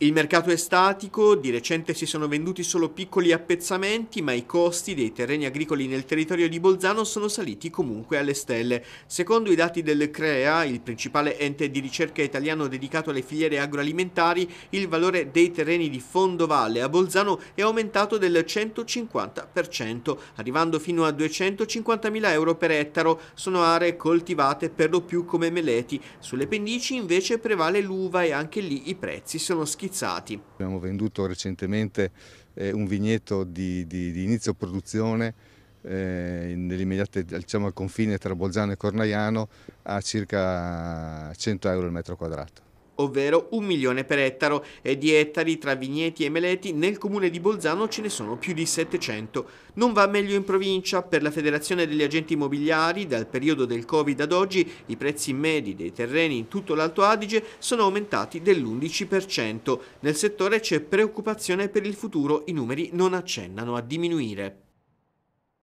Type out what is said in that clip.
Il mercato è statico, di recente si sono venduti solo piccoli appezzamenti, ma i costi dei terreni agricoli nel territorio di Bolzano sono saliti comunque alle stelle. Secondo i dati del CREA, il principale ente di ricerca italiano dedicato alle filiere agroalimentari, il valore dei terreni di Fondovalle a Bolzano è aumentato del 150%, arrivando fino a 250.000 euro per ettaro. Sono aree coltivate per lo più come meleti. Sulle pendici invece prevale l'uva e anche lì i prezzi sono schifosi schizzati. Abbiamo venduto recentemente eh, un vigneto di, di, di inizio produzione eh, nell'immediato diciamo, al confine tra Bolzano e Cornaiano a circa 100 euro il metro quadrato ovvero un milione per ettaro, e di ettari tra vigneti e meleti nel comune di Bolzano ce ne sono più di 700. Non va meglio in provincia, per la Federazione degli Agenti Immobiliari dal periodo del Covid ad oggi i prezzi medi dei terreni in tutto l'Alto Adige sono aumentati dell'11%. Nel settore c'è preoccupazione per il futuro, i numeri non accennano a diminuire.